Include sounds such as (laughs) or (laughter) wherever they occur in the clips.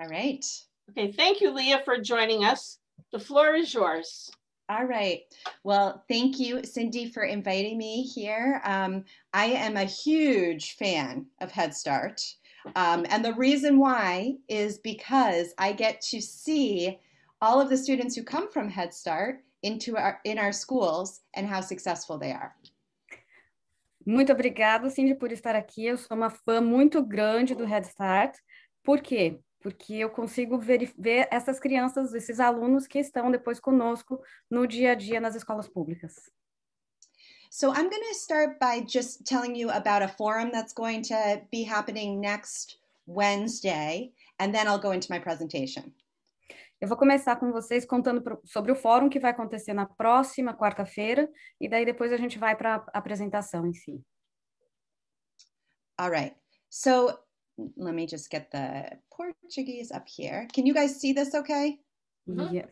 All right. Okay, thank you, Leah, for joining us. The floor is yours. All right. Well, thank you, Cindy, for inviting me here. Um, I am a huge fan of Head Start. Um, and the reason why is because I get to see all of the students who come from Head Start into our, in our schools and how successful they are. Muito obrigada, Cindy, por estar aqui. Eu sou uma fã muito grande do Head Start. Por quê? porque eu consigo ver, ver essas crianças, esses alunos que estão depois conosco no dia a dia nas escolas públicas. So I'm going to start by just telling you about a forum that's going to be happening next Wednesday, and then I'll go into my presentation. Eu vou começar com vocês contando pro, sobre o fórum que vai acontecer na próxima quarta-feira, e daí depois a gente vai para a apresentação em si. All right. So let me just get the Portuguese up here. Can you guys see this okay? Mm-hmm. Yes.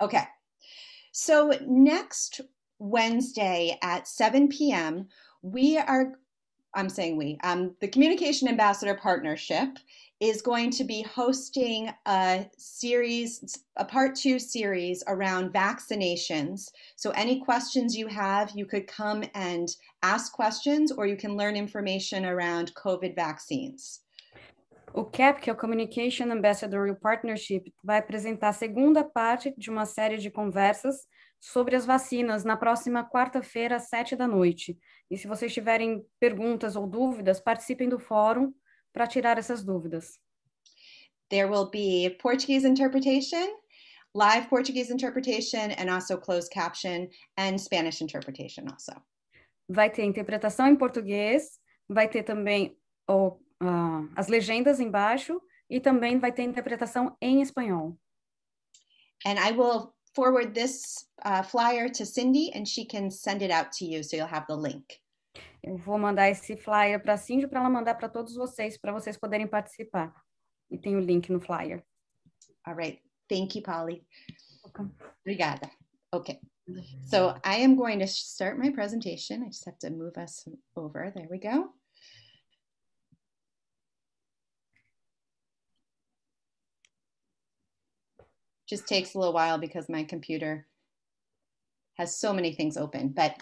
Okay. So next Wednesday at 7 p.m., we are, I'm saying we, um, the Communication Ambassador Partnership is going to be hosting a series, a part two series around vaccinations. So, any questions you have, you could come and ask questions, or you can learn information around COVID vaccines. O CAP, que é o Communication Ambassadorial Partnership, vai apresentar a segunda parte de uma série de conversas sobre as vacinas na próxima quarta-feira, às sete da noite. E se vocês tiverem perguntas ou dúvidas, participem do fórum para tirar essas dúvidas. There will be Portuguese interpretation, live Portuguese interpretation, and also closed caption and Spanish interpretation also. Vai ter interpretação em português, vai ter também o uh, as legendas embaixo e também vai ter interpretação em espanhol. And I will forward this uh, flyer to Cindy and she can send it out to you so you'll have the link. Eu vou mandar esse flyer para Cindy para ela mandar para todos vocês, para vocês poderem participar. E tem o link no flyer. All right. Thank you, Polly. Obrigada. Okay. So I am going to start my presentation. I just have to move us over. There we go. Just takes a little while because my computer has so many things open. But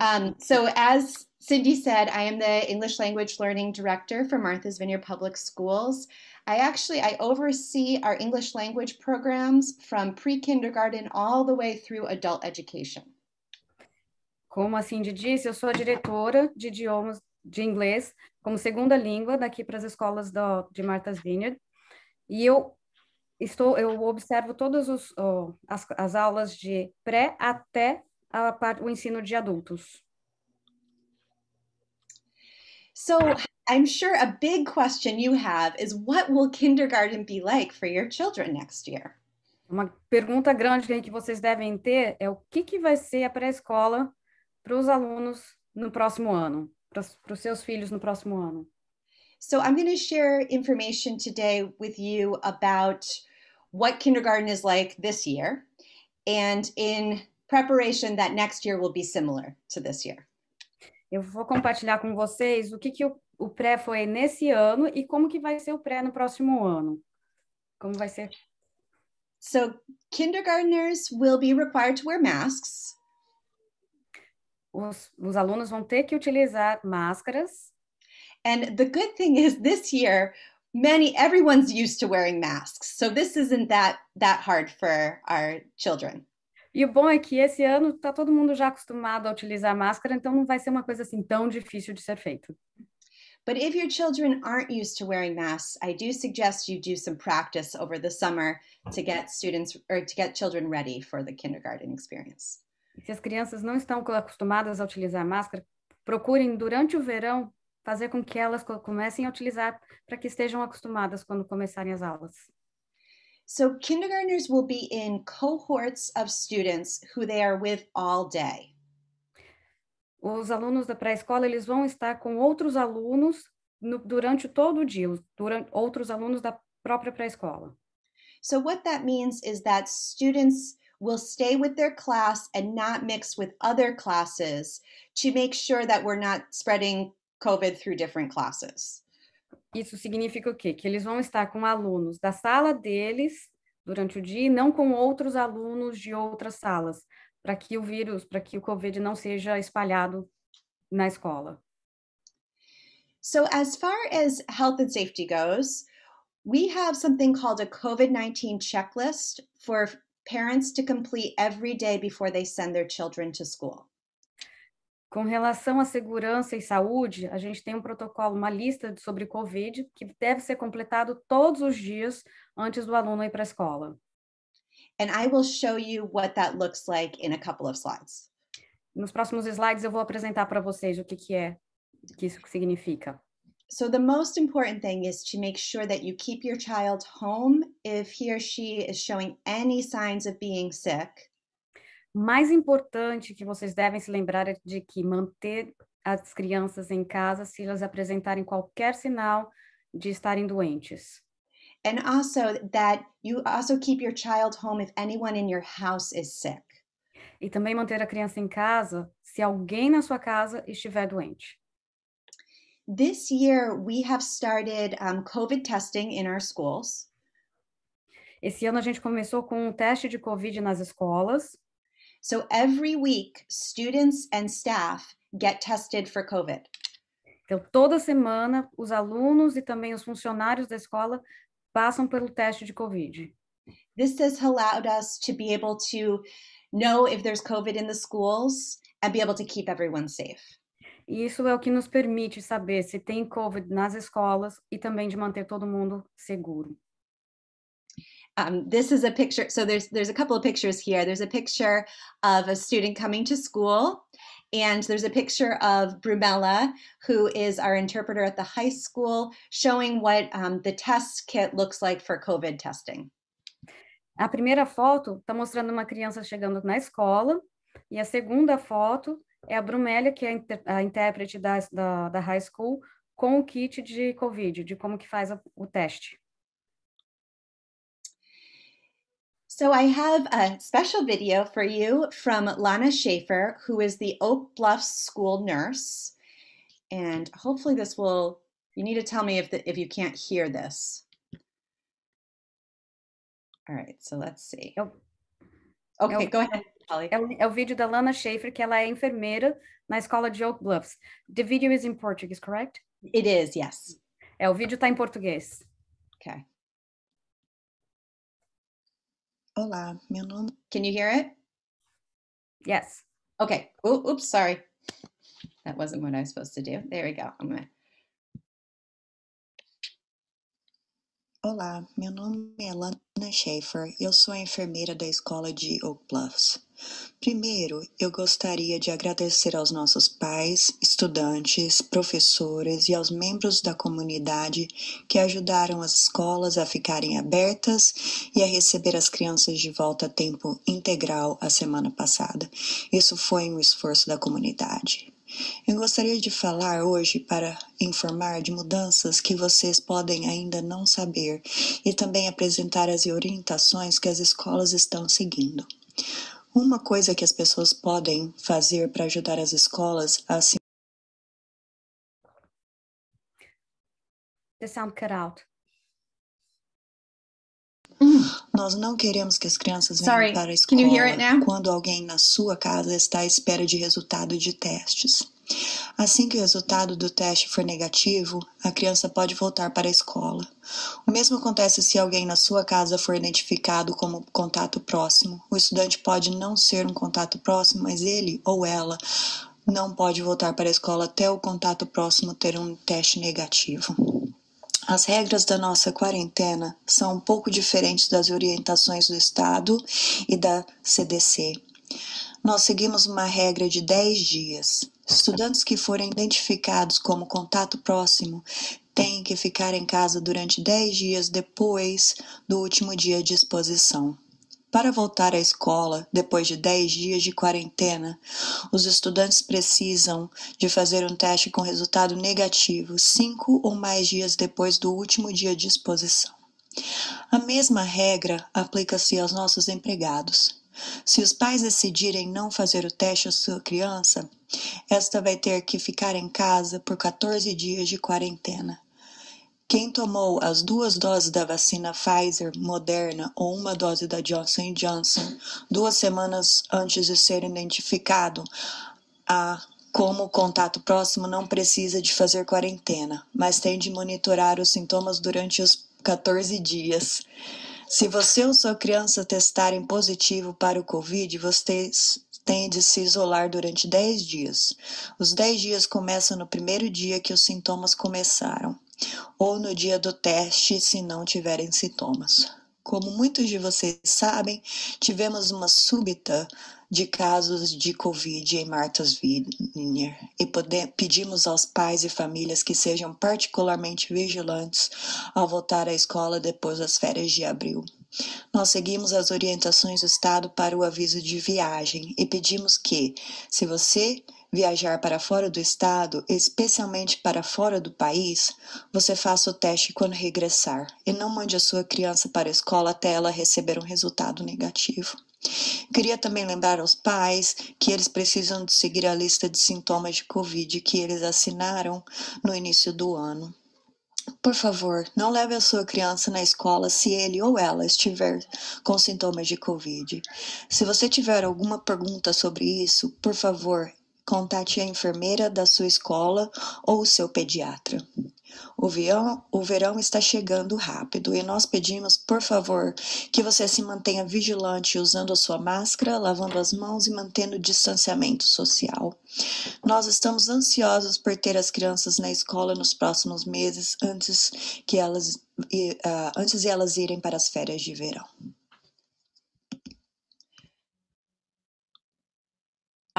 um, so as Cindy said, I am the English language learning director for Martha's Vineyard Public Schools. I actually I oversee our English language programs from pre-kindergarten all the way through adult education. Como assim, Cindy disse, eu sou a diretora de idiomas de inglês como segunda língua daqui para as escolas do, de Martha's Vineyard. E eu estou, eu observo todas oh, as, as aulas de pré até a, o ensino de adultos. So I'm sure a big question you have is what will kindergarten be like for your children next year? Uma pergunta grande que vocês devem ter é o que, que vai ser a pré-escola para os alunos no próximo ano, para os seus filhos no próximo ano. So I'm going to share information today with you about what kindergarten is like this year and in preparation that next year will be similar to this year. Eu vou compartilhar com vocês o que, que o, o pré foi nesse ano e como que vai ser o pré no próximo ano. Como vai ser? So kindergartners will be required to wear masks. Os, os alunos vão ter que utilizar máscaras. And the good thing is this year many everyone's used to wearing masks. So this isn't that that hard for our children. E o bom é que esse ano está todo mundo já acostumado a utilizar máscara, então não vai ser uma coisa assim tão difícil de ser feito. But if your children aren't used to wearing masks, I do suggest you do some practice over the summer to get students or to get children ready for the kindergarten experience. Se as crianças não estão acostumadas a utilizar máscara, procurem durante o verão fazer com que elas comecem a utilizar para que estejam acostumadas quando começarem as aulas. So kindergartners will be in cohorts of students who they are with all day. Os alunos da pré-escola eles vão estar com outros alunos no, durante todo o dia, durante outros alunos da própria pré-escola. So what that means is that students will stay with their class and not mix with other classes to make sure that we're not spreading COVID through different classes. Isso significa o quê? Que eles vão estar com alunos da sala deles durante o dia não com outros alunos de outras salas, para que o vírus, para que o COVID não seja espalhado na escola. So, as far as health and safety goes, we have something called a COVID 19 checklist for parents to complete every day before they send their children to school. Com relação à segurança e saúde, a gente tem um protocolo, uma lista sobre Covid, que deve ser completado todos os dias antes do aluno ir para a escola. And I will show you what that looks like in a couple of slides. Nos próximos slides eu vou apresentar para vocês o que que é, o que isso significa. So the most important thing is to make sure that you keep your child home if he or she is showing any signs of being sick mais importante que vocês devem se lembrar é de que manter as crianças em casa se elas apresentarem qualquer sinal de estarem doentes. And also that you also keep your child home if anyone in your house is sick. E também manter a criança em casa se alguém na sua casa estiver doente. This year we have started um, COVID testing in our schools. Esse ano a gente começou com um teste de COVID nas escolas. So every week, students and staff get tested for COVID. Então, toda semana, os alunos e também os funcionários da escola passam pelo teste de COVID. This has allowed us to be able to know if there's COVID in the schools and be able to keep everyone safe. isso é o que nos permite saber se tem COVID nas escolas e também de manter todo mundo seguro. Um, this is a picture. So there's there's a couple of pictures here. There's a picture of a student coming to school, and there's a picture of Brumella, who is our interpreter at the high school, showing what um, the test kit looks like for COVID testing. A primeira foto está mostrando uma criança chegando na escola, e a segunda foto é a Brumella, que é a, a intérprete da, da, da high school, com o kit de COVID, de como que faz o, o teste. So I have a special video for you from Lana Schaefer, who is the Oak Bluffs school nurse. And hopefully this will, you need to tell me if, the, if you can't hear this. All right, so let's see. Oh. Okay, go ahead. É é o, vídeo da Lana Schaefer, que ela é enfermeira na escola de Oak Bluffs. The video is in Portuguese, correct? It is, yes. É, o vídeo está em português. Okay. Olá, meu nome. Can you hear it? Yes. Okay. Ooh, oops, sorry. That wasn't what I was supposed to do. There we go. I'm gonna. Olá, meu nome é Lana Schaefer. Eu sou a enfermeira da escola de Oak Bluffs. Primeiro, eu gostaria de agradecer aos nossos pais, estudantes, professores e aos membros da comunidade que ajudaram as escolas a ficarem abertas e a receber as crianças de volta a tempo integral a semana passada. Isso foi um esforço da comunidade. Eu gostaria de falar hoje para informar de mudanças que vocês podem ainda não saber e também apresentar as orientações que as escolas estão seguindo. Uma coisa que as pessoas podem fazer para ajudar as escolas a se. The sound cut out. Nós não queremos que as crianças venham Sorry. para a escola quando alguém na sua casa está à espera de resultado de testes. Assim que o resultado do teste for negativo, a criança pode voltar para a escola. O mesmo acontece se alguém na sua casa for identificado como contato próximo. O estudante pode não ser um contato próximo, mas ele ou ela não pode voltar para a escola até o contato próximo ter um teste negativo. As regras da nossa quarentena são um pouco diferentes das orientações do Estado e da CDC. Nós seguimos uma regra de 10 dias. Estudantes que forem identificados como contato próximo têm que ficar em casa durante 10 dias depois do último dia de exposição. Para voltar à escola, depois de 10 dias de quarentena, os estudantes precisam de fazer um teste com resultado negativo cinco ou mais dias depois do último dia de exposição. A mesma regra aplica-se aos nossos empregados. Se os pais decidirem não fazer o teste à sua criança, esta vai ter que ficar em casa por 14 dias de quarentena quem tomou as duas doses da vacina Pfizer, Moderna ou uma dose da Johnson Johnson duas semanas antes de ser identificado a como contato próximo não precisa de fazer quarentena, mas tem de monitorar os sintomas durante os 14 dias. Se você ou sua criança testarem positivo para o Covid, vocês têm de se isolar durante 10 dias. Os 10 dias começam no primeiro dia que os sintomas começaram ou no dia do teste se não tiverem sintomas. Como muitos de vocês sabem, tivemos uma súbita de casos de Covid em Martha's Vineyard e pedimos aos pais e famílias que sejam particularmente vigilantes ao voltar à escola depois das férias de abril. Nós seguimos as orientações do Estado para o aviso de viagem e pedimos que, se você viajar para fora do estado, especialmente para fora do país, você faça o teste quando regressar e não mande a sua criança para a escola até ela receber um resultado negativo. Queria também lembrar aos pais que eles precisam de seguir a lista de sintomas de Covid que eles assinaram no início do ano. Por favor, não leve a sua criança na escola se ele ou ela estiver com sintomas de Covid. Se você tiver alguma pergunta sobre isso, por favor, contate a enfermeira da sua escola ou o seu pediatra. O verão, o verão está chegando rápido e nós pedimos, por favor, que você se mantenha vigilante usando a sua máscara, lavando as mãos e mantendo o distanciamento social. Nós estamos ansiosos por ter as crianças na escola nos próximos meses, antes que elas, ah, antes de elas irem para as férias de verão.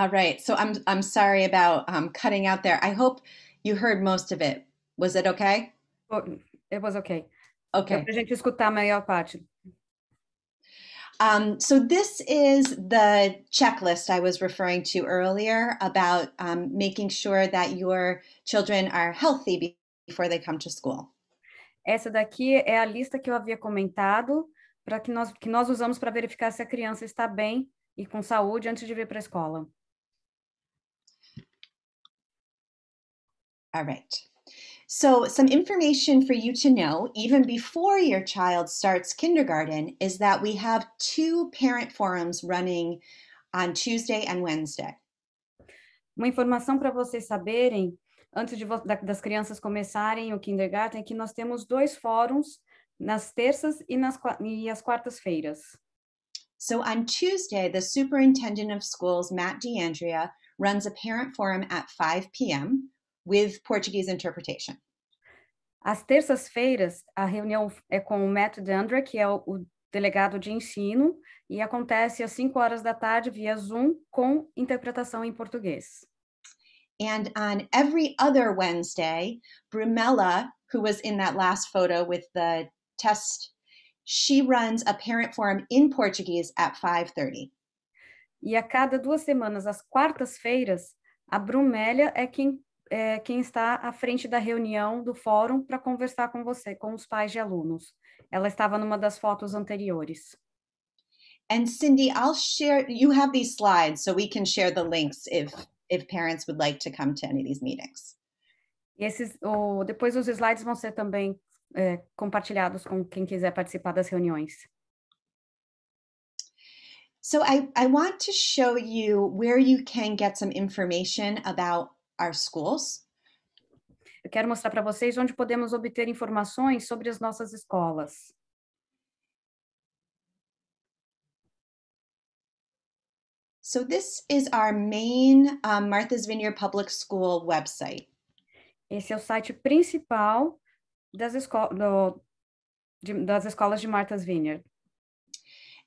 All right. So I'm I'm sorry about um, cutting out there. I hope you heard most of it. Was it okay? Oh, it was okay. Okay. pra gente escutar a maior parte. Um, so this is the checklist I was referring to earlier about um, making sure that your children are healthy before they come to school. Essa daqui é a lista que eu havia comentado para que nós que nós usamos para verificar se a criança está bem e com saúde antes de vir para a escola. All right. So some information for you to know even before your child starts kindergarten is that we have two parent forums running on Tuesday and Wednesday. Uma informação para vocês saberem antes de, das crianças começarem o kindergarten é que nós temos dois fóruns nas terças e nas e as quartas-feiras. So on Tuesday, the superintendent of schools, Matt DeAndrea, runs a parent forum at 5 p.m. with Portuguese interpretation. Às terças-feiras, a reunião é com o Matt Dandra, que é o, o delegado de ensino, e acontece às 5 horas da tarde via Zoom com interpretação em português. And on every other Wednesday, Brumella, who was in that last photo with the test, she runs a parent forum in Portuguese at 5:30. E a cada duas semanas, às quartas-feiras, a Brumélia é quem é, quem está à frente da reunião do fórum para conversar com você, com os pais de alunos. Ela estava numa das fotos anteriores. And Cindy, I'll share. You have these slides, so we can share the links if if parents would like to come to any of these meetings. esses, o, depois os slides vão ser também é, compartilhados com quem quiser participar das reuniões. So I, I want to show you where you can get some information about our schools. Eu quero mostrar para vocês onde podemos obter informações sobre as nossas escolas. So this is our main um, uh, Martha's Vineyard Public School website. Esse é o site principal das, esco do, de, das escolas de Martha's Vineyard.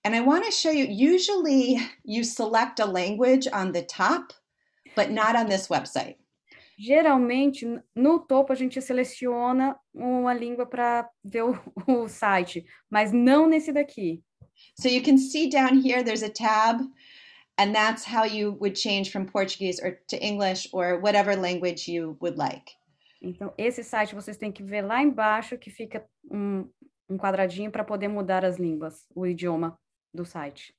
And I want to show you, usually you select a language on the top, but not on this website. Geralmente, no topo, a gente seleciona uma língua para ver o, (laughs) o site, mas não nesse daqui. So you can see down here, there's a tab, and that's how you would change from Portuguese or to English or whatever language you would like. Então, esse site vocês têm que ver lá embaixo que fica um, um quadradinho para poder mudar as línguas, o idioma do site.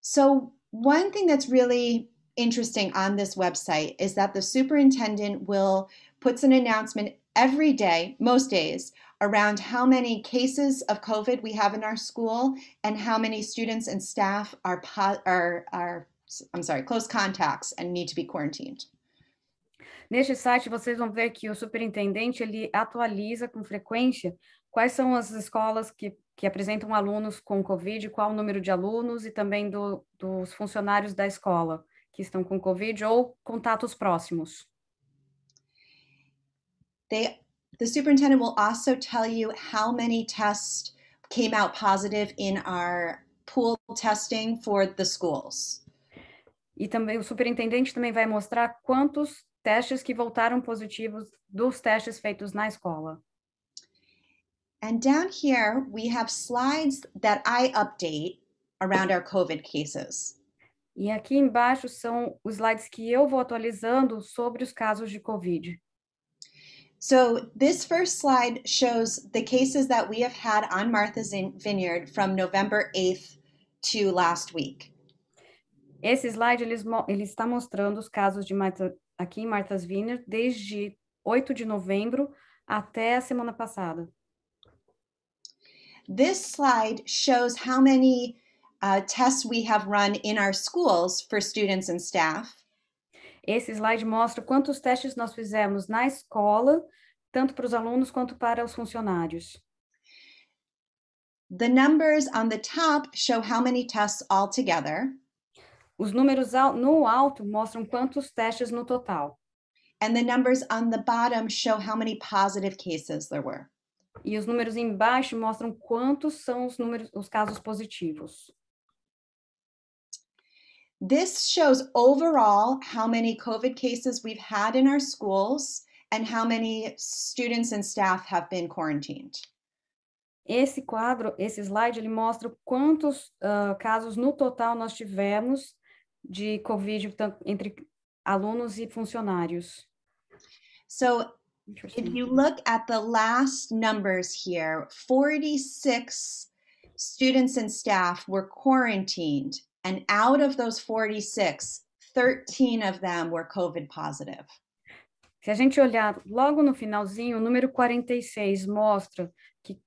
So, one thing that's really interesting on this website is that the superintendent will puts an announcement every day, most days, around how many cases of COVID we have in our school and how many students and staff are are are I'm sorry, close contacts and need to be quarantined. Neste site vocês vão ver que o superintendente ele atualiza com frequência quais são as escolas que, que apresentam alunos com COVID, qual o número de alunos e também do, dos funcionários da escola. que estão com Covid ou contatos próximos? They, the superintendent will also tell you how many tests came out positive in our pool testing for the schools. E também o superintendente também vai mostrar quantos testes que voltaram positivos dos testes feitos na escola. And down here we have slides that I update around our COVID cases. E aqui embaixo são os slides que eu vou atualizando sobre os casos de COVID. So this first slide shows the cases that we have had on Martha's Vineyard from November 8th to last week. Esse slide ele, ele está mostrando os casos de Martha, aqui em Martha's Vineyard desde 8 de novembro até a semana passada. This slide shows how many uh, tests we have run in our schools for students and staff. Esse slide mostra quantos testes nós fizemos na escola, tanto para os alunos quanto para os funcionários. The numbers on the top show how many tests altogether. Os números no alto mostram quantos testes no total. And the numbers on the bottom show how many positive cases there were. E os números embaixo mostram quantos são os números, os casos positivos. This shows overall how many COVID cases we've had in our schools and how many students and staff have been quarantined. Esse quadro, esse slide, ele mostra quantos uh, casos no total nós tivemos de COVID entre alunos e funcionários. So, if you look at the last numbers here, 46 students and staff were quarantined And out of those 46, 13 of them were COVID positive. Se a gente olhar logo no finalzinho, o número 46 mostra que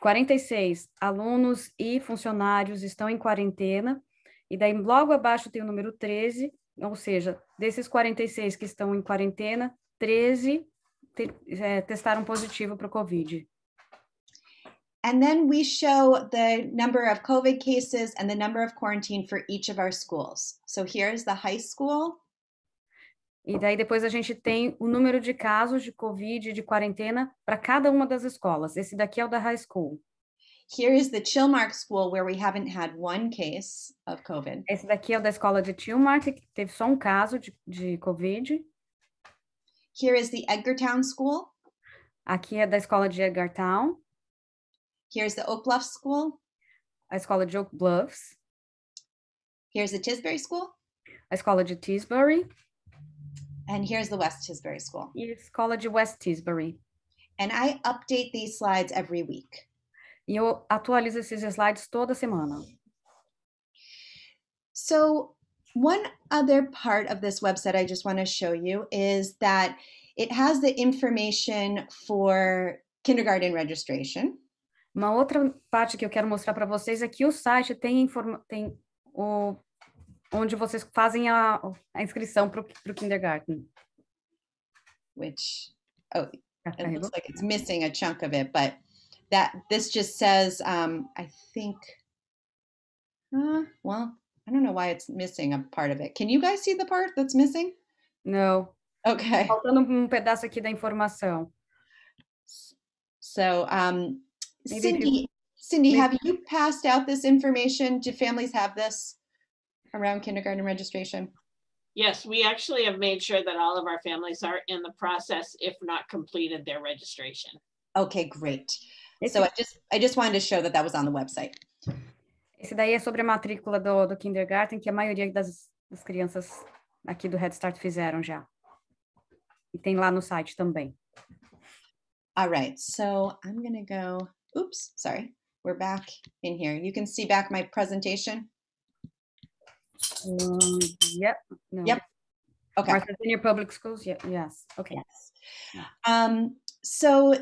46 alunos e funcionários estão em quarentena, e daí logo abaixo tem o número 13, ou seja, desses 46 que estão em quarentena, 13 te, é, testaram positivo para o Covid. And then we show the number of COVID cases and the number of quarantine for each of our schools. So here's the high school. E daí depois a gente tem o número de casos de COVID de quarentena para cada uma das escolas. Esse daqui é o da high school. Here is the Chilmark School where we haven't had one case of COVID. Esse daqui é o da escola de Chilmark que teve só um caso de, de COVID. Here is the Edgartown School. Aqui é da escola de Edgartown. Here's the Oak Bluff School. call it Oak Bluffs. Here's the Tisbury School. I College it Tisbury. And here's the West Tisbury School. It's College of West Tisbury. And I update these slides every week. eu atualizo esses slides toda semana. So one other part of this website I just want to show you is that it has the information for kindergarten registration. Uma outra parte que eu quero mostrar para vocês é que o site tem, informa tem o, onde vocês fazem a, a inscrição para o kindergarten. Which, oh, it looks like it's missing a chunk of it, but that this just says, um, I think, uh, well, I don't know why it's missing a part of it. Can you guys see the part that's missing? No. Okay. Faltando um pedaço aqui da informação. So, um, Maybe Cindy, people, Cindy, maybe. have you passed out this information? Do families have this around kindergarten registration? Yes, we actually have made sure that all of our families are in the process, if not completed their registration. Okay, great. So I just I just wanted to show that that was on the website. Esse daí é sobre a matrícula do, do kindergarten que a maioria das, das crianças aqui do Head Start fizeram já. E tem lá no site também. All right, so I'm gonna go Oops, sorry. We're back in here. You can see back my presentation. Um, yep. No. Yep. Okay. Martha's in your public schools. Yep. Yes. Okay. Yes. Um, so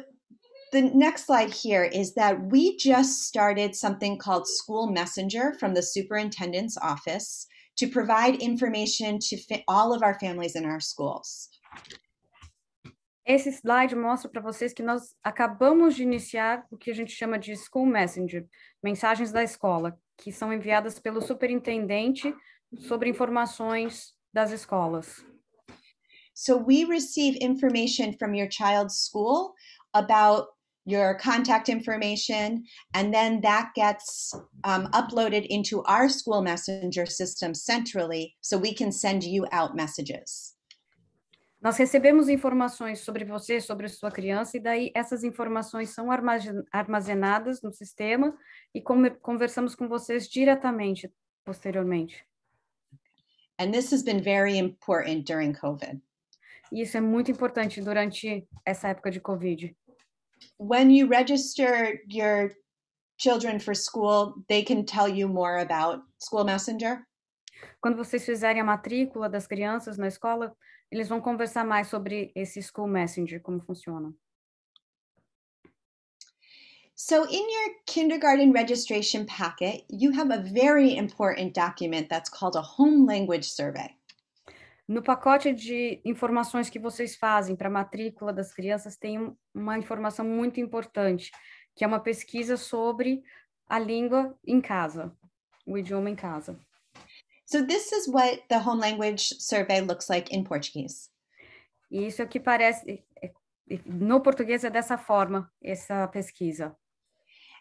the next slide here is that we just started something called School Messenger from the superintendent's office to provide information to all of our families in our schools. Esse slide mostra para vocês que nós acabamos de iniciar o que a gente chama de School Messenger, mensagens da escola, que são enviadas pelo superintendente sobre informações das escolas. So we receive information from your child's school about your contact information, and then that gets um, uploaded into our school messenger system centrally so we can send you out messages. Nós recebemos informações sobre você, sobre sua criança, e daí essas informações são armazenadas no sistema e conversamos com vocês diretamente posteriormente. And this has been very important during COVID. Isso é muito importante durante essa época de COVID. When you register your children for school, they can tell you more about School Messenger. Quando vocês fizerem a matrícula das crianças na escola, eles vão conversar mais sobre esse School Messenger, como funciona. So, in your kindergarten registration packet, you have a very important document that's called a home language survey. No pacote de informações que vocês fazem para a matrícula das crianças, tem uma informação muito importante, que é uma pesquisa sobre a língua em casa, o idioma em casa. So this is what the home language survey looks like in Portuguese. Isso é o que parece no português é dessa forma essa pesquisa.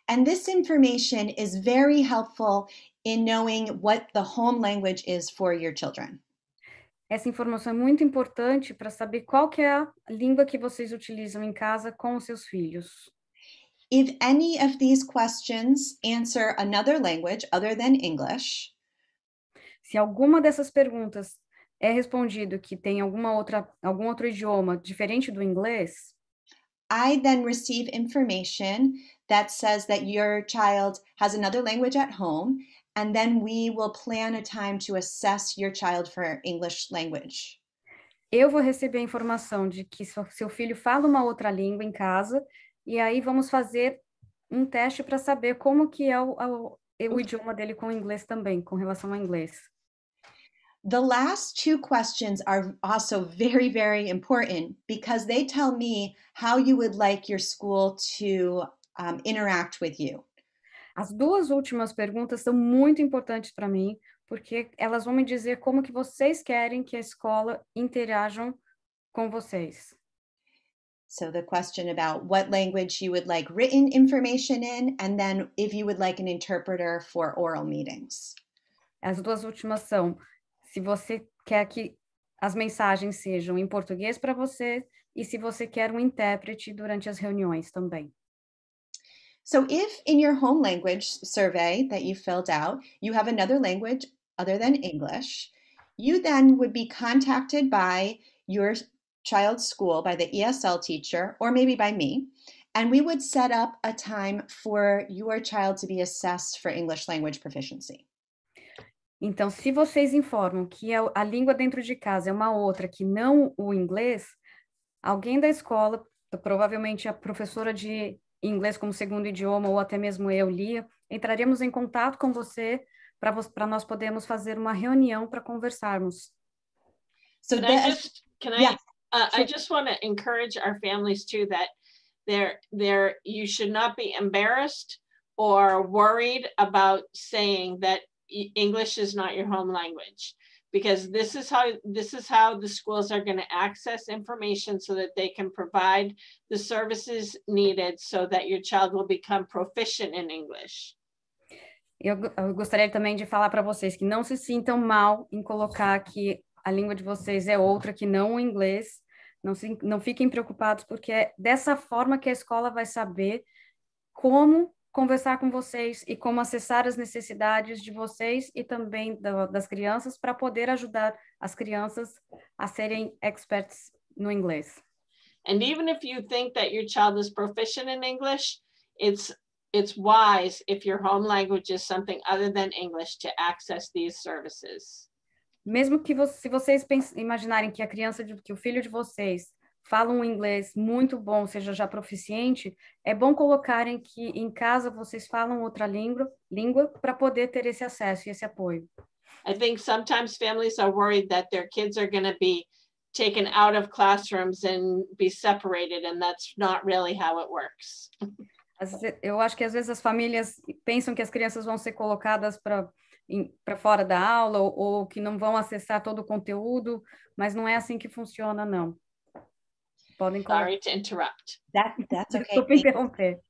And this information is very helpful in knowing what the home language is for your children. Essa informação é muito importante para saber qual que é a língua que vocês utilizam em casa com os seus filhos. If any of these questions answer another language other than English, Se alguma dessas perguntas é respondido que tem alguma outra, algum outro idioma diferente do inglês, I then receive information that says that your child has another language at home, and then we will plan a time to assess your child for English language. Eu vou receber a informação de que seu filho fala uma outra língua em casa, e aí vamos fazer um teste para saber como que é o, o, o idioma dele com o inglês também, com relação ao inglês. The last two questions are also very, very important because they tell me how you would like your school to um, interact with you. As duas últimas perguntas são muito importantes para mim, porque elas vão me dizer como que vocês querem que a escola interajam com vocês. So the question about what language you would like written information in, and then if you would like an interpreter for oral meetings. As duas últimas são se você quer que as mensagens sejam em português para você e se você quer um intérprete durante as reuniões também. So if in your home language survey that you filled out, you have another language other than English, you then would be contacted by your child's school, by the ESL teacher, or maybe by me, and we would set up a time for your child to be assessed for English language proficiency. Então, se vocês informam que é a língua dentro de casa é uma outra que não o inglês, alguém da escola, provavelmente a professora de inglês como segundo idioma ou até mesmo eu, Lia, entraremos em contato com você para nós podermos fazer uma reunião para conversarmos. So can that, I just can yeah. I uh, I just want to encourage our families too that there there you should not be embarrassed or worried about saying that English is not your home language because this is how this is how the schools are going to access information so that they can provide the services needed so that your child will become proficient in English. Eu, eu gostaria também de falar para vocês que não se sintam mal em colocar que a língua de vocês é outra que não o inglês. Não, se, não fiquem preocupados, porque é dessa forma que a escola vai saber como conversar com vocês e como acessar as necessidades de vocês e também do, das crianças para poder ajudar as crianças a serem experts no inglês. And even if you think that your child is proficient in English, it's it's wise if your home language is something other than English to access these services. Mesmo que você, se vocês imaginarem que a criança de, que o filho de vocês Falam um inglês muito bom, seja já proficiente, é bom colocarem que em casa vocês falam outra língua, língua para poder ter esse acesso e esse apoio. I think sometimes families are worried that their kids are going to be taken out of classrooms and be separated and that's not really how it works. Eu acho que às vezes as famílias pensam que as crianças vão ser colocadas para para fora da aula ou, ou que não vão acessar todo o conteúdo, mas não é assim que funciona não. Sorry to interrupt. That that's okay.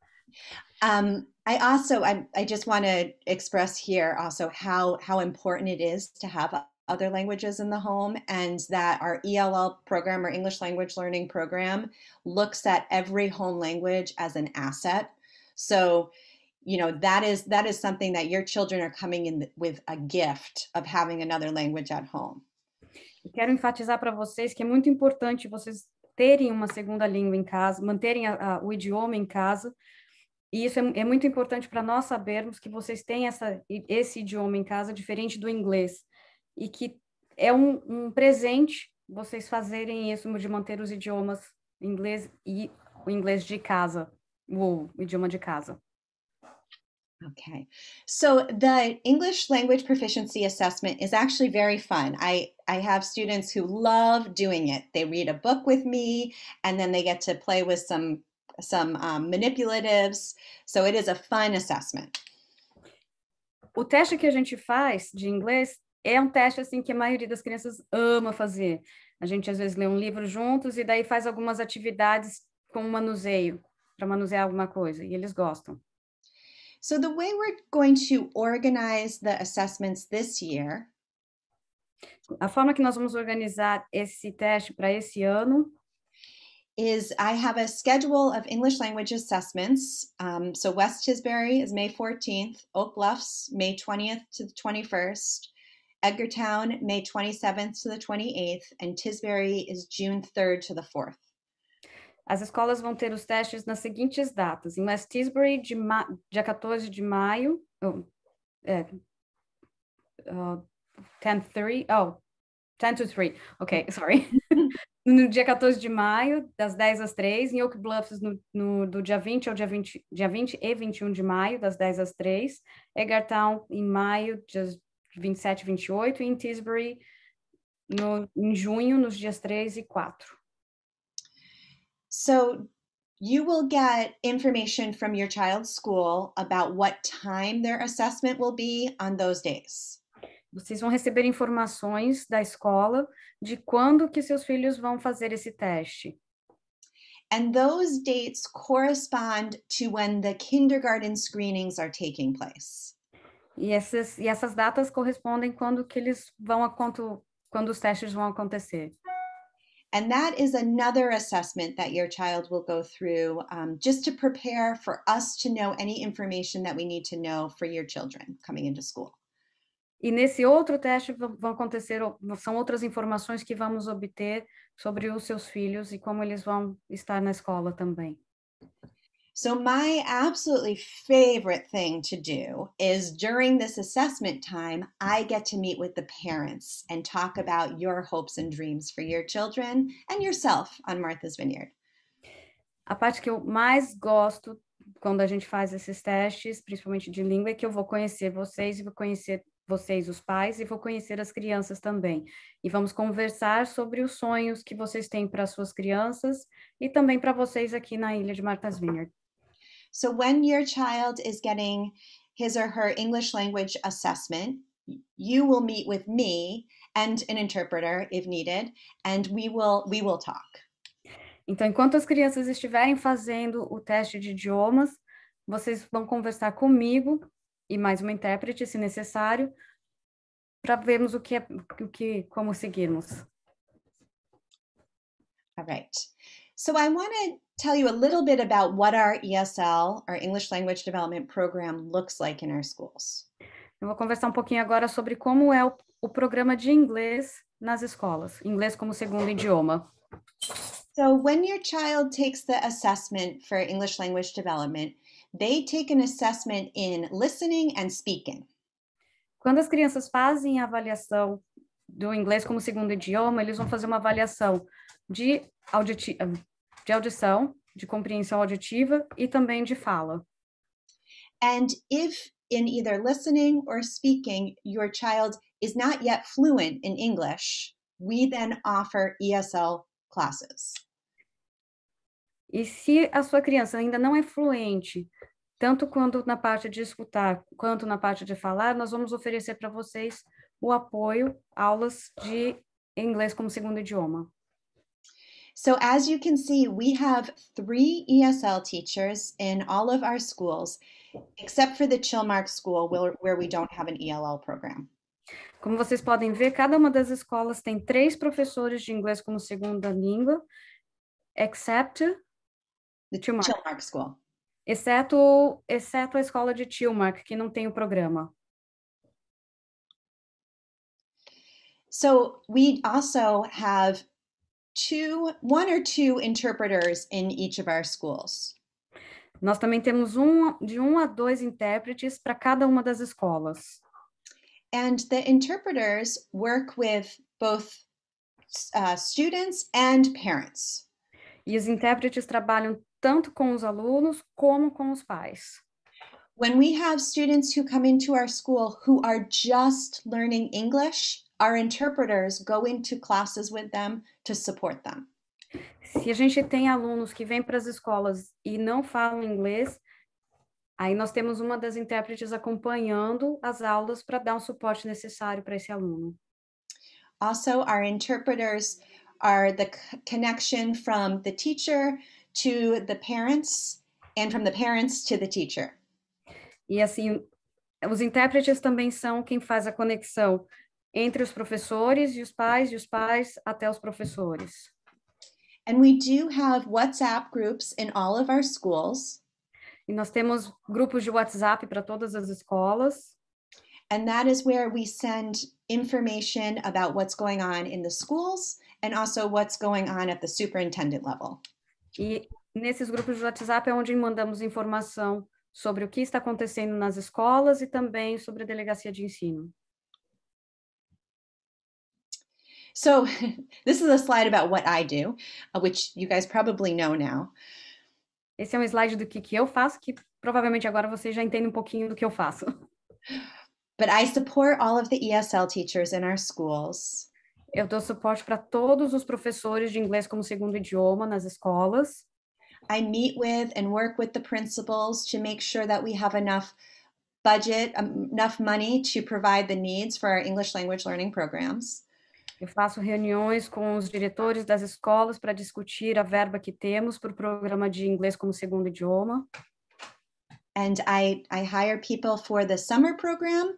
(laughs) um, I also I, I just want to express here also how how important it is to have other languages in the home and that our ELL program or English language learning program looks at every home language as an asset. So you know that is that is something that your children are coming in with a gift of having another language at home. quero enfatizar para vocês que é muito importante vocês terem uma segunda língua em casa, manterem a, a, o idioma em casa. E isso é, é muito importante para nós sabermos que vocês têm essa, esse idioma em casa, diferente do inglês, e que é um, um presente vocês fazerem isso de manter os idiomas inglês e o inglês de casa, o idioma de casa. Okay, so the English language proficiency assessment is actually very fun. I, I have students who love doing it. They read a book with me and then they get to play with some, some um, manipulatives. So it is a fun assessment. O teste que a gente faz de inglês é um teste assim que a maioria das crianças ama fazer. A gente às vezes lê um livro juntos e daí faz algumas atividades com um manuseio, para manusear alguma coisa, e eles gostam. So the way we're going to organize the assessments this year. A forma que nós vamos organizar esse teste para esse ano is I have a schedule of English language assessments. Um, so West Tisbury is May 14th, Oak Bluffs May 20th to the 21st, Edgartown May 27th to the 28th, and Tisbury is June 3rd to the 4th. As escolas vão ter os testes nas seguintes datas: em West Tisbury, dia 14 de maio, oh, é, uh, 10 3, oh, 10 3, ok, (laughs) sorry. no dia 14 de maio, das 10 às 3, em Oak Bluffs, no, no, do dia 20 ao dia 20, dia 20 e 21 de maio, das 10 às 3, Egartown, em maio, dias 27 e 28, e em Tisbury, no, em junho, nos dias 3 e 4. So you will get information from your child's school about what time their assessment will be on those days. Vocês vão receber informações da escola de quando que seus filhos vão fazer esse teste. And those dates correspond to when the kindergarten screenings are taking place. E essas, e essas datas correspondem quando que eles vão a quanto, quando os testes vão acontecer. And that is another assessment that your child will go through um, just to prepare for us to know any information that we need to know for your children coming into school. E nesse outro teste vão acontecer, são outras informações que vamos obter sobre os seus filhos e como eles vão estar na escola também. So, my absolutely favorite thing to do is during this assessment time, I get to meet with the parents and talk about your hopes and dreams for your children and yourself on Martha's Vineyard. A parte que eu mais gosto quando a gente faz esses testes, principalmente de língua, é que eu vou conhecer vocês e vou conhecer vocês, os pais, e vou conhecer as crianças também. E vamos conversar sobre os sonhos que vocês têm para suas crianças e também para vocês aqui na ilha de Martha's Vineyard. So when your child is getting his or her English language assessment, you will meet with me and an interpreter if needed, and we will we will talk. Então, enquanto as crianças estiverem fazendo o teste de idiomas, vocês vão conversar comigo e mais uma intérprete, se necessário, para vermos o que é, o que, como seguirmos. All right. So I want to tell you a little bit about what our ESL, our English Language Development Program, looks like in our schools. Eu vou conversar um pouquinho agora sobre como é o, o programa de inglês nas escolas, inglês como segundo idioma. So when your child takes the assessment for English language development, they take an assessment in listening and speaking. Quando as crianças fazem a avaliação do inglês como segundo idioma, eles vão fazer uma avaliação de auditiva, de audição, de compreensão auditiva e também de fala. And if in either listening or speaking your child is not yet fluent in English, we then offer ESL classes. E se a sua criança ainda não é fluente, tanto quanto na parte de escutar, quanto na parte de falar, nós vamos oferecer para vocês o apoio, aulas de inglês como segundo idioma. So as you can see, we have three ESL teachers in all of our schools, except for the Chilmark School where, we don't have an ELL program. Como vocês podem ver, cada uma das escolas tem três professores de inglês como segunda língua, except the Chilmark, Chilmark School. Exceto, exceto a escola de Chilmark, que não tem o programa. So we also have two, one or two interpreters in each of our schools. Nós também temos um, de um a dois intérpretes para cada uma das escolas. And the interpreters work with both uh, students and parents. E os intérpretes trabalham tanto com os alunos como com os pais. When we have students who come into our school who are just learning English, our interpreters go into classes with them to support them. Se a gente tem alunos que vêm para as escolas e não falam inglês, aí nós temos uma das intérpretes acompanhando as aulas para dar o um suporte necessário para esse aluno. Also, our interpreters are the connection from the teacher to the parents and from the parents to the teacher. E assim, os intérpretes também são quem faz a conexão entre os professores e os pais e os pais até os professores. And we do have WhatsApp groups in all of our schools. E nós temos grupos de WhatsApp para todas as escolas. And that is where we send information about what's going on in the schools and also what's going on at the superintendent level. E nesses grupos de WhatsApp é onde mandamos informação sobre o que está acontecendo nas escolas e também sobre a delegacia de ensino. So (laughs) this is a slide about what I do, uh, which you guys probably know now. Esse é um slide do que, que eu faço, que provavelmente agora você já entende um pouquinho do que eu faço. (laughs) But I support all of the ESL teachers in our schools. Eu dou suporte para todos os professores de inglês como segundo idioma nas escolas. I meet with and work with the principals to make sure that we have enough budget, um, enough money to provide the needs for our English language learning programs. Eu faço reuniões com os diretores das escolas para discutir a verba que temos para o programa de inglês como segundo idioma. And I, I hire people for the summer program,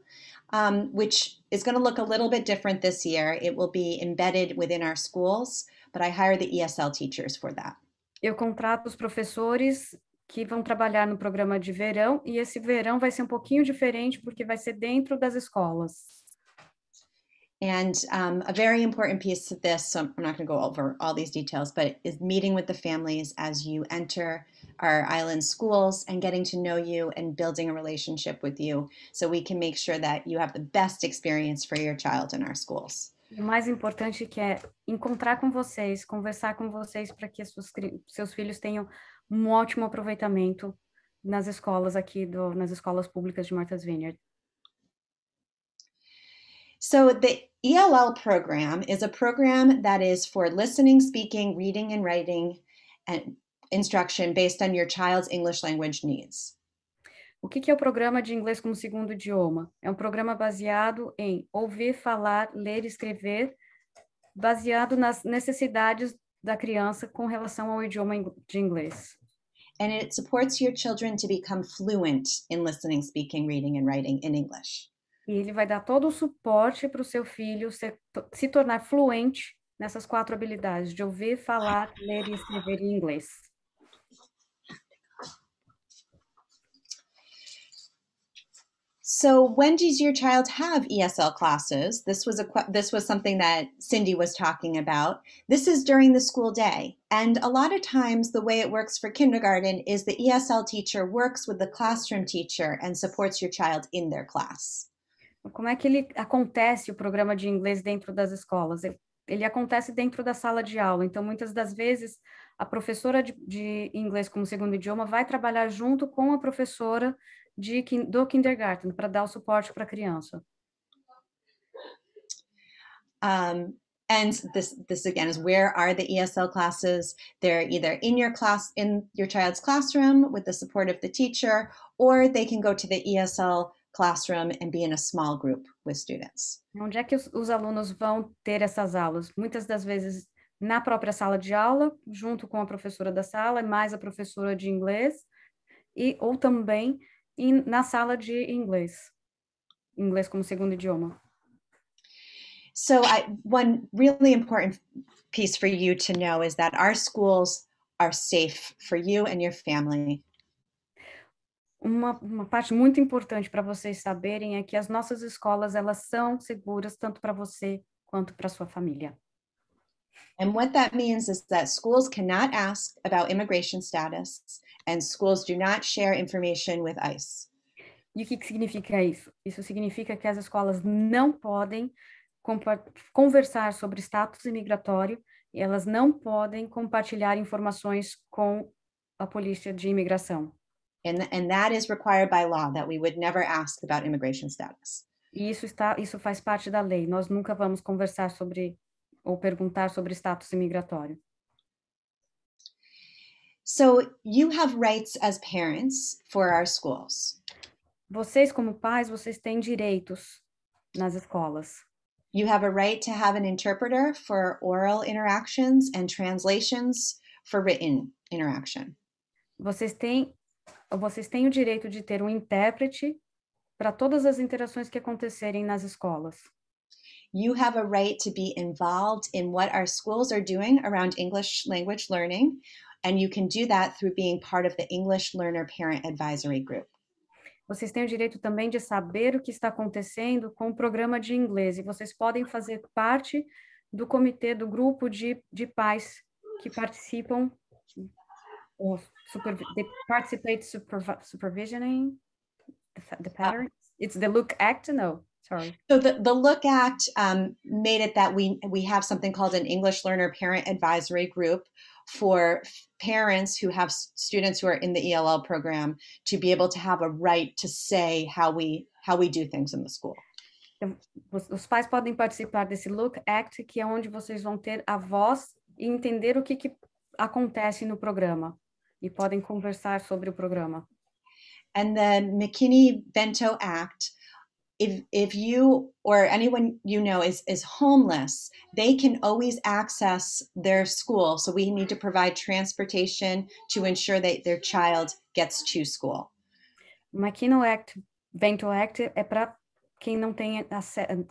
um, which is going to look a little bit different this year. It will be embedded within our schools, but I hire the ESL teachers for that. Eu contrato os professores que vão trabalhar no programa de verão, e esse verão vai ser um pouquinho diferente, porque vai ser dentro das escolas. And um, a very important piece of this, so I'm not going to go over all these details, but is meeting with the families as you enter our island schools and getting to know you and building a relationship with you so we can make sure that you have the best experience for your child in our schools. O mais importante que é encontrar com vocês, conversar com vocês para que seus, seus filhos tenham um ótimo aproveitamento nas escolas aqui, do, nas escolas públicas de Martha's Vineyard. So the ELL program is a program that is for listening, speaking, reading, and writing and instruction based on your child's English language needs. O que é o programa de inglês como segundo idioma? É um programa baseado em ouvir, falar, ler e escrever, baseado nas necessidades da criança com relação ao idioma de inglês. And it supports your children to become fluent in listening, speaking, reading, and writing in English. E ele vai dar todo o suporte para o seu filho se tornar fluente nessas quatro habilidades: de ouvir, falar, ler e escrever em inglês. So when does your child have ESL classes? This was a this was something that Cindy was talking about. This is during the school day. And a lot of times the way it works for kindergarten is the ESL teacher works with the classroom teacher and supports your child in their class. Como é que ele acontece o programa de inglês dentro das escolas? Ele, acontece dentro da sala de aula. Então, muitas das vezes, a professora de, de inglês como segundo idioma vai trabalhar junto com a professora de, do kindergarten para dar o suporte para a criança. Um, and this this again is where are the esl classes they're either in your class in your child's classroom with the support of the teacher or they can go to the esl classroom and be in a small group with students. Onde é que os, os alunos vão ter essas aulas? Muitas das vezes na própria sala de aula, junto com a professora da sala, mais a professora de inglês, e ou também in, na sala de inglês, inglês como segundo idioma. So, I, one really important piece for you to know is that our schools are safe for you and your family uma, uma parte muito importante para vocês saberem é que as nossas escolas elas são seguras tanto para você quanto para sua família. And what that means is that schools cannot ask about immigration status and schools do not share information with ICE. E o que, que significa isso? Isso significa que as escolas não podem conversar sobre status imigratório e elas não podem compartilhar informações com a polícia de imigração. And, and that is required by law that we would never ask about immigration status. isso está, isso faz parte da lei. Nós nunca vamos conversar sobre ou perguntar sobre status imigratório. So you have rights as parents for our schools. Vocês como pais, vocês têm direitos nas escolas. You have a right to have an interpreter for oral interactions and translations for written interaction. Vocês têm Então, vocês têm o direito de ter um intérprete para todas as interações que acontecerem nas escolas. You have a right to be involved in what our schools are doing around English language learning, and you can do that through being part of the English Learner Parent Advisory Group. Vocês têm o direito também de saber o que está acontecendo com o programa de inglês, e vocês podem fazer parte do comitê, do grupo de, de pais que participam or they participate supervi supervisioning the, the uh, pattern. It's the Look Act, no. Sorry. So the, the Look Act um, made it that we we have something called an English Learner Parent Advisory Group for parents who have students who are in the ELL program to be able to have a right to say how we how we do things in the school. Os pais podem participar desse Look Act, que é onde vocês vão ter a voz e entender o que, que acontece no programa. e podem conversar sobre o programa. And the McKinney Bento Act, if if you or anyone you know is is homeless, they can always access their school. So we need to provide transportation to ensure that their child gets to school. McKinney Act, Bento Act é para quem não tem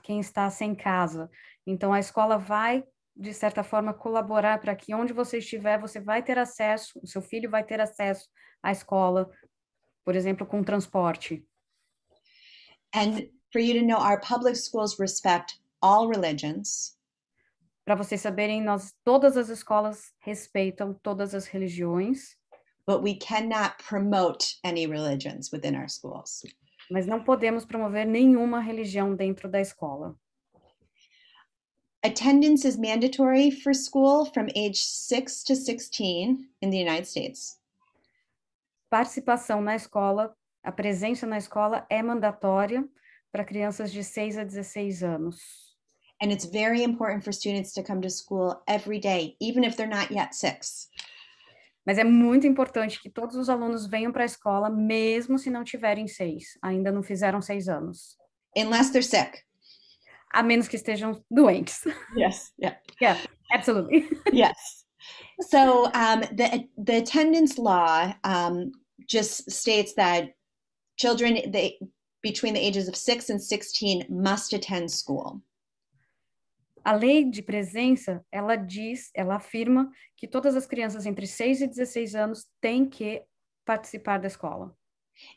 quem está sem casa. Então a escola vai de certa forma, colaborar para que onde você estiver, você vai ter acesso, o seu filho vai ter acesso à escola, por exemplo, com transporte. And for you to know, our public schools respect all religions. Para vocês saberem, nós todas as escolas respeitam todas as religiões. But we cannot promote any religions within our schools. Mas não podemos promover nenhuma religião dentro da escola. Attendance is mandatory for school from age 6 to 16 in the United States. Participação na escola, a presença na escola é mandatória para crianças de 6 a 16 anos. And it's very important for students to come to school every day, even if they're not yet 6. Mas é muito importante que todos os alunos venham para a escola, mesmo se não tiverem seis, ainda não fizeram seis anos. Unless they're sick. a menos que estejam doentes. Yes. Yeah. (laughs) yeah. Absolutely. (laughs) yes. So um, the the attendance law um, just states that children they between the ages of 6 and 16 must attend school. A lei de presença, ela diz, ela afirma que todas as crianças entre 6 e 16 anos têm que participar da escola.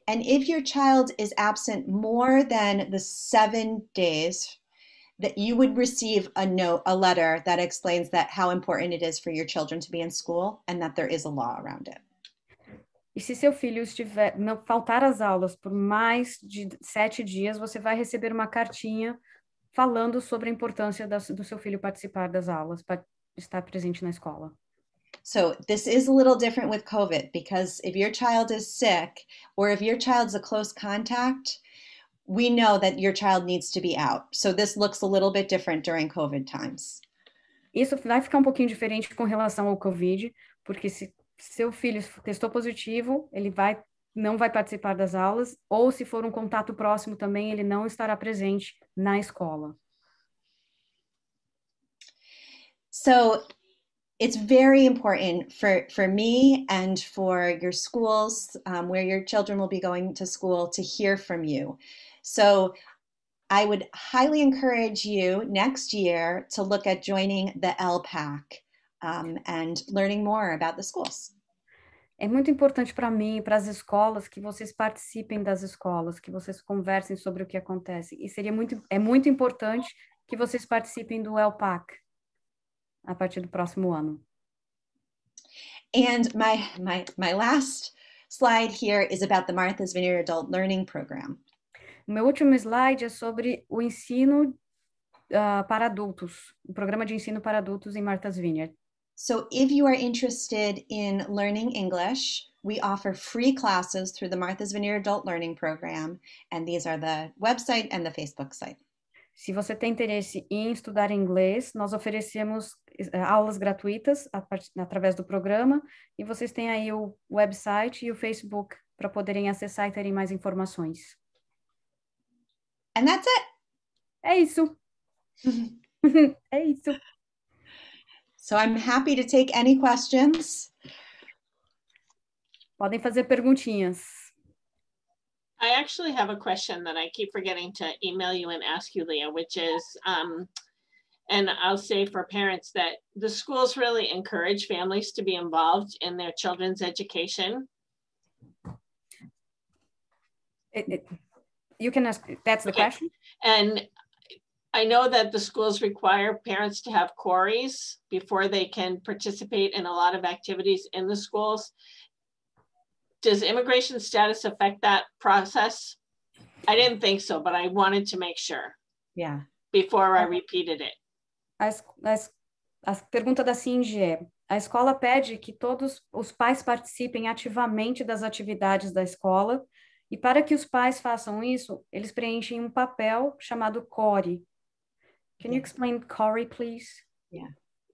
And if your child is absent more than the 7 days that you would receive a note, a letter that explains that how important it is for your children to be in school and that there is a law around it. E se seu filho estiver não faltar às aulas por mais de sete dias, você vai receber uma cartinha falando sobre a importância da, do seu filho participar das aulas, para estar presente na escola. So this is a little different with COVID because if your child is sick or if your child's a close contact, we know that your child needs to be out. So this looks a little bit different during COVID times. Isso vai ficar um pouquinho diferente com relação ao COVID, porque se seu filho testou positivo, ele vai não vai participar das aulas, ou se for um contato próximo também, ele não estará presente na escola. So it's very important for, for me and for your schools um, where your children will be going to school to hear from you. So I would highly encourage you next year to look at joining the LPAC um, and learning more about the schools. É muito importante para mim, para as escolas, que vocês participem das escolas, que vocês conversem sobre o que acontece. E seria muito, é muito importante que vocês participem do LPAC a partir do próximo ano. And my, my, my last slide here is about the Martha's Vineyard Adult Learning Program. O meu último slide é sobre o ensino uh, para adultos, o programa de ensino para adultos em Martha's Vineyard. So if you are interested in learning English, we offer free classes through the Martha's Vineyard Adult Learning Program, and these are the website and the Facebook site. Se você tem interesse em estudar inglês, nós oferecemos eh, aulas gratuitas através do programa e vocês têm aí o website e o Facebook para poderem acessar e terem mais informações. And that's it. Hey Sue. (laughs) Hey Sue. So I'm happy to take any questions. Podem fazer perguntinhas. I actually have a question that I keep forgetting to email you and ask you, Leah, which is, um, and I'll say for parents that the schools really encourage families to be involved in their children's education. It, it, you can ask, that's the okay. question. And I know that the schools require parents to have quarries before they can participate in a lot of activities in the schools. Does immigration status affect that process? I didn't think so, but I wanted to make sure. Yeah. Before I uh, repeated it. A, a, a pergunta da Singer. A escola pede que todos os pais participem ativamente das atividades da escola E para que os pais façam isso, eles preenchem um papel chamado CORE. Can you explain CORE, please? Yeah.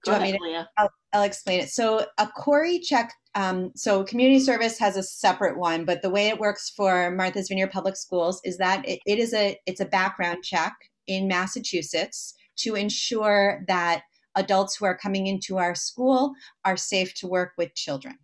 Do I'll, I'll explain it. So a Core check. Um, so community service has a separate one, but the way it works for Martha's Vineyard Public Schools is that it, it is a it's a background check in Massachusetts to ensure that adults who are coming into our school are safe to work with children.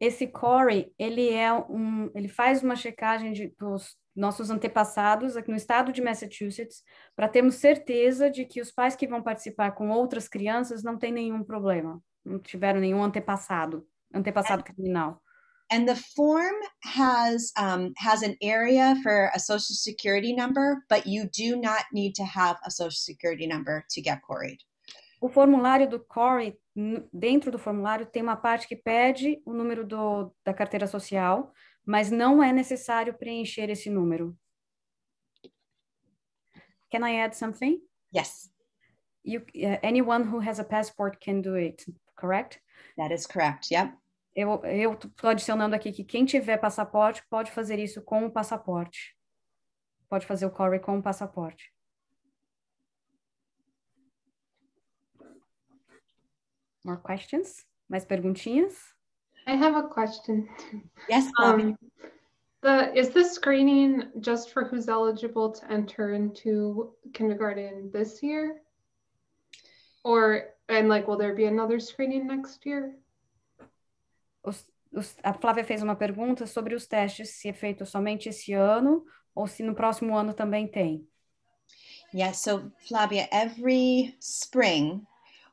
esse Corey, ele é um, ele faz uma checagem de, dos nossos antepassados aqui no estado de Massachusetts para termos certeza de que os pais que vão participar com outras crianças não têm nenhum problema, não tiveram nenhum antepassado, antepassado and, criminal. And the form has um, has an area for a social security number, but you do not need to have a social security number to get Coreyed. O formulário do Corey, dentro do formulário, tem uma parte que pede o número do, da carteira social, mas não é necessário preencher esse número. Can I add something? Yes. You, uh, anyone who has a passport can do it, correct? That is correct, yep. Eu estou adicionando aqui que quem tiver passaporte pode fazer isso com o passaporte. Pode fazer o Corey com o passaporte. more questions? Mais perguntinhas? I have a question. Yes, um, the, is the screening just for who's eligible to enter into kindergarten this year? Or, and like, will there be another screening next year? Os, os, a Flávia fez uma pergunta sobre os testes, se é feito somente esse ano ou se no próximo ano também tem. Yeah, so Flavia, every spring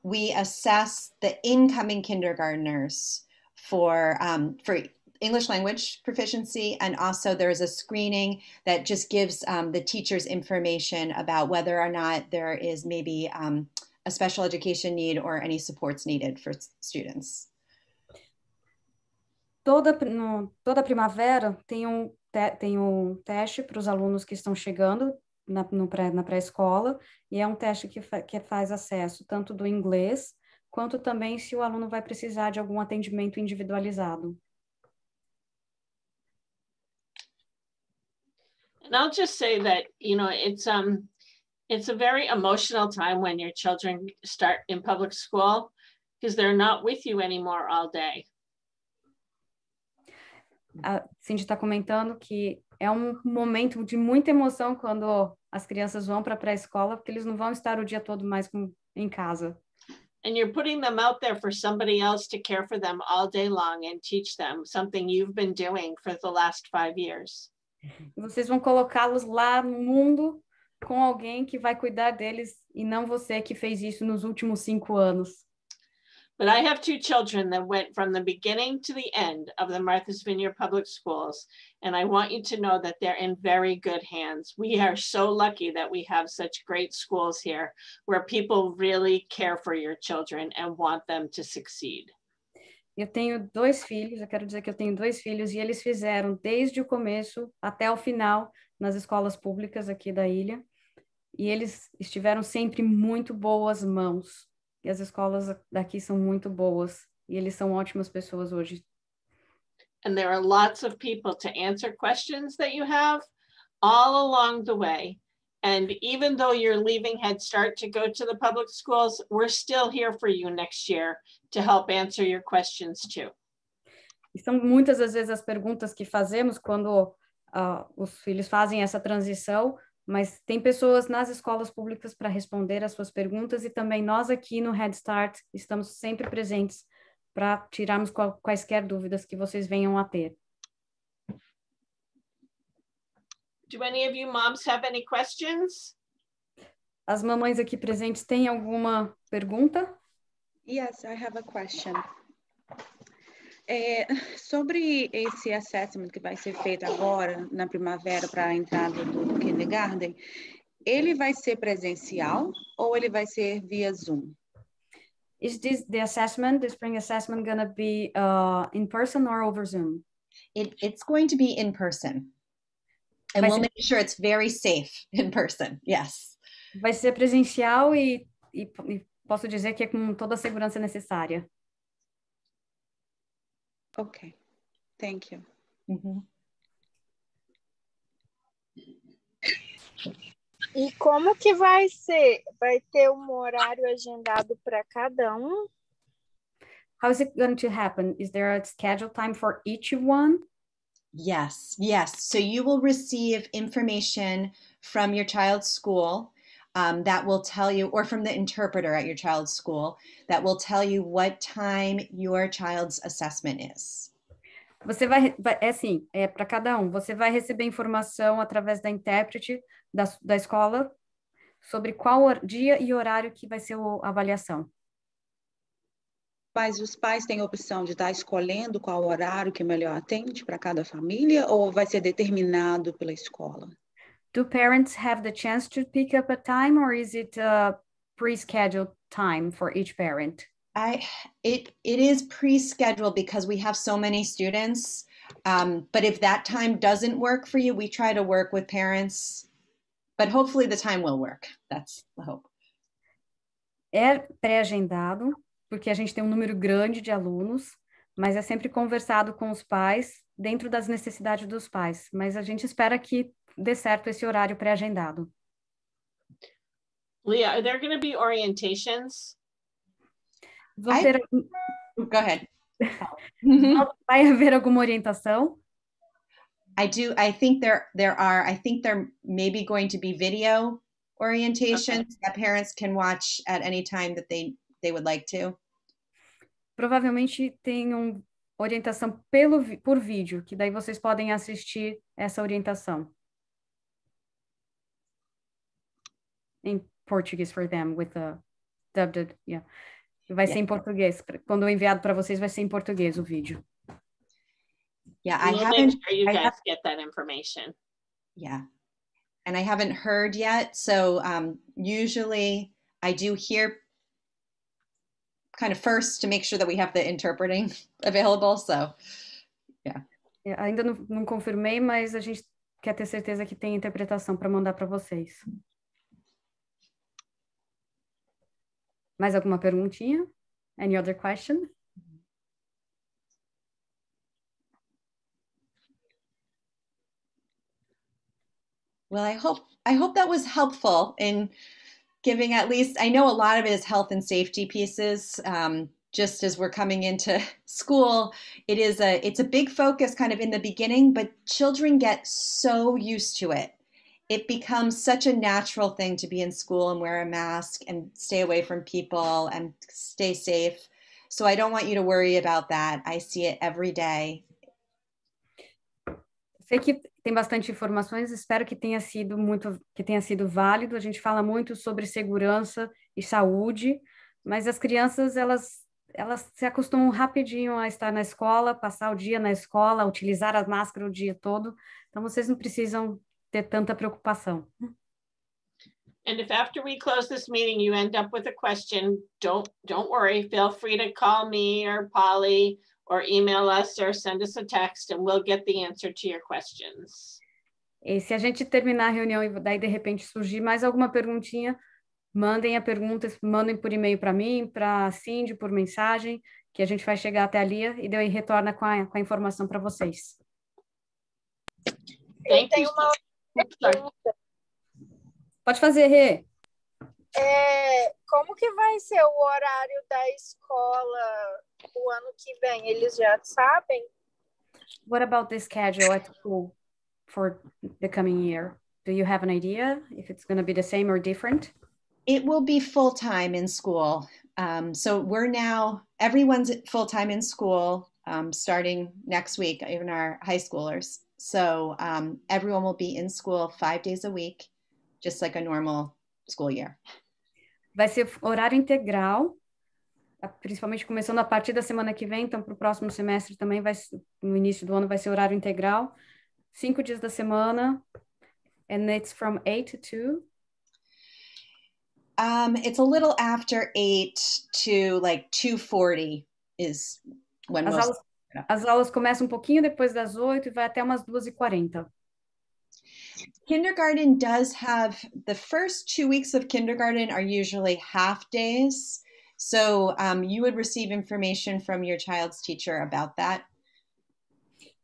we assess the incoming kindergartners for um, for English language proficiency, and also there is a screening that just gives um, the teachers information about whether or not there is maybe um, a special education need or any supports needed for students. Toda, no, toda primavera tem um, te, tem um teste para os alunos que estão chegando na, pré, na pré-escola, e é um teste que, fa, que faz acesso tanto do inglês, quanto também se o aluno vai precisar de algum atendimento individualizado. And I'll just say that, you know, it's um it's a very emotional time when your children start in public school because they're not with you anymore all day. A Cindy está comentando que é um momento de muita emoção quando as crianças vão para a pré-escola porque eles não vão estar o dia todo mais com, em casa. And you're putting them out there for somebody else to care for them all day long and teach them something you've been doing for the last five years. Vocês vão colocá-los lá no mundo com alguém que vai cuidar deles e não você que fez isso nos últimos cinco anos. But I have two children that went from the beginning to the end of the Martha's Vineyard Public Schools And I want you to know that they're in very good hands. We are so lucky that we have such great schools here where people really care for your children and want them to succeed. Eu tenho dois filhos, eu quero dizer que eu tenho dois filhos e eles fizeram desde o começo até o final nas escolas públicas aqui da ilha. E eles estiveram sempre muito boas mãos. E as escolas daqui são muito boas e eles são ótimas pessoas hoje. and there are lots of people to answer questions that you have all along the way. And even though you're leaving Head Start to go to the public schools, we're still here for you next year to help answer your questions too. São muitas as vezes as perguntas que fazemos quando uh, os filhos fazem essa transição, mas tem pessoas nas escolas públicas para responder as suas perguntas e também nós aqui no Head Start estamos sempre presentes para tirarmos qual, quaisquer dúvidas que vocês venham a ter. Do any of you moms have any questions? As mamães aqui presentes têm alguma pergunta? Yes, I have a question. É, sobre esse assessment que vai ser feito agora, na primavera, para a entrada do kindergarten, ele vai ser presencial ou ele vai ser via Zoom? is this the assessment the spring assessment going to be uh, in person or over zoom it, it's going to be in person and we'll make sure it's very safe in person yes vai ser presencial e, e, e posso dizer que é com toda a segurança necessária okay thank you mm -hmm. E como que vai ser? Vai ter um horário agendado para cada um? How is it going to happen? Is there a schedule time for each one? Yes, yes. So you will receive information from your child's school um, that will tell you, or from the interpreter at your child's school, that will tell you what time your child's assessment is. Você vai, vai é assim, é para cada um. Você vai receber informação através da intérprete da, da escola sobre qual dia e horário que vai ser a avaliação. Mas os pais têm a opção de estar escolhendo qual horário que melhor atende para cada família ou vai ser determinado pela escola? Do parents have the chance to pick up a time or is it a pre-scheduled time for each parent? I it it is pre-scheduled because we have so many students. Um, but if that time doesn't work for you, we try to work with parents. But hopefully the time will work. That's the hope. É pré-agendado, porque a gente tem um número grande de alunos, mas é sempre conversado com os pais dentro das necessidades dos pais. Mas a gente espera que dê certo esse horário pré-agendado. Leah, are there going to be orientations I... (laughs) Go ahead. (laughs) Vai haver alguma orientação? I do. I think there there are. I think there may be going to be video orientations okay. that parents can watch at any time that they they would like to. Provavelmente tenham orientação pelo por vídeo, que daí vocês podem assistir essa orientação. In Portuguese for them with the dubbed, yeah. Vai yeah. ser em português. Quando enviado para vocês, vai ser em português o vídeo. Yeah, I we'll haven't. Make sure you I guys have, get that information. Yeah, and I haven't heard yet. So um, usually I do hear kind of first to make sure that we have the interpreting (laughs) available. So, yeah. É, ainda não, não confirmei, mas a gente quer ter certeza que tem interpretação para mandar para vocês. Mais alguma perguntinha? Any other question? Well, I hope I hope that was helpful in giving at least. I know a lot of it is health and safety pieces. Um, just as we're coming into (laughs) school, it is a it's a big focus kind of in the beginning, but children get so used to it it becomes such a natural thing to be in school and wear a mask and stay away from people and stay safe. So I don't want you to worry about that. I see it every day. Sei que tem bastante informações, espero que tenha sido muito que tenha sido válido. A gente fala muito sobre segurança e saúde, mas as crianças elas elas se acostumam rapidinho a estar na escola, passar o dia na escola, utilizar a máscara o dia todo. Então vocês não precisam ter tanta preocupação. And if after we close this meeting you end up with a question, don't don't worry. Feel free to call me or Polly or email us or send us a text and we'll get the answer to your questions. E se a gente terminar a reunião e daí de repente surgir mais alguma perguntinha, mandem a pergunta, mandem por e-mail para mim, para Cindy, por mensagem, que a gente vai chegar até a Lia e daí retorna com a, com a informação para vocês. Eu tenho uma Pode fazer, Rê. É, como que vai ser o horário da escola o ano que vem? Eles já sabem? What about the schedule at school for the coming year? Do you have an idea if it's going to be the same or different? It will be full time in school. Um, so we're now, everyone's full time in school um, starting next week, even our high schoolers. So um, everyone will be in school five days a week, just like a normal school year. Vai ser horário integral, principalmente começando a partir da semana que vem, então para o próximo semestre também vai, no início do ano vai ser horário integral, cinco dias da semana, and it's from eight to two. Um, it's a little after eight to like two forty is when As most aulas As aulas começam um pouquinho depois das 8 e vai até umas 2h40. Kindergarten does have the first two weeks of kindergarten are usually half days. So um, you would receive information from your child's teacher about that.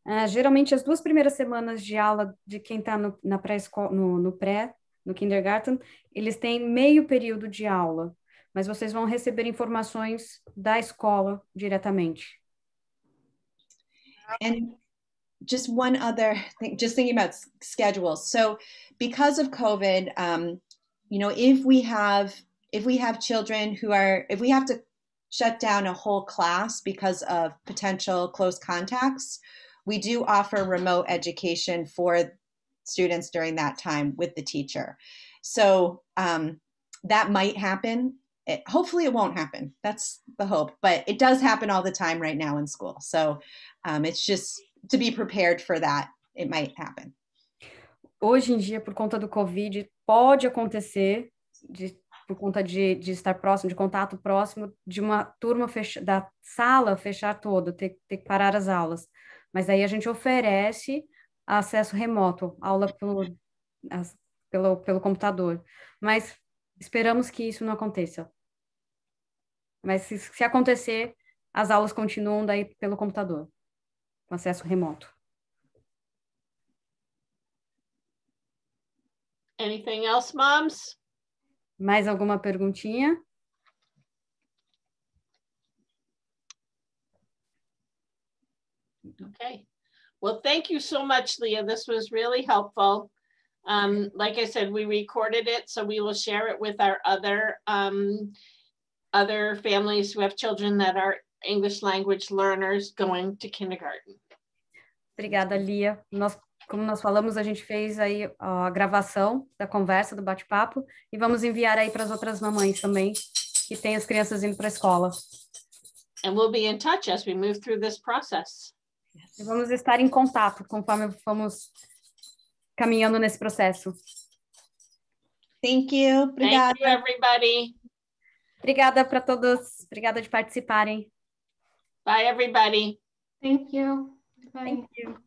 Uh, geralmente as duas primeiras semanas de aula de quem está no, na pré no, no pré, no kindergarten, eles têm meio período de aula, mas vocês vão receber informações da escola diretamente. And just one other thing, just thinking about schedules. So because of COVID, um, you know, if we have if we have children who are if we have to shut down a whole class because of potential close contacts, we do offer remote education for students during that time with the teacher. So um, that might happen it, hopefully it won't happen. That's the hope, but it does happen all the time right now in school. So um, it's just to be prepared for that. It might happen. Hoje em dia, por conta do Covid, pode acontecer de, por conta de, de, estar próximo, de contato próximo, de uma turma fecha, da sala fechar toda, ter, ter que parar as aulas. Mas aí a gente oferece acesso remoto, aula pelo, as, pelo, pelo computador. Mas esperamos que isso não aconteça. Mas se, se acontecer, as aulas continuam daí pelo computador, com acesso remoto. Anything else, moms? Mais alguma perguntinha? Okay. Well, thank you so much, Leah. This was really helpful. Um, like I said, we recorded it, so we will share it with our other um, other families who have children that are English language learners going to kindergarten. Obrigada, Lia. Nós, como nós falamos, a gente fez aí a gravação da conversa, do bate-papo, e vamos enviar aí para as outras mamães também que têm as crianças indo para a escola. And we'll be in touch as we move through this process. E vamos estar em contato conforme vamos caminhando nesse processo. Thank you. Obrigada. Thank you, everybody. Obrigada para todos. Obrigada de participarem. Bye, everybody. Thank you. Bye. Thank you.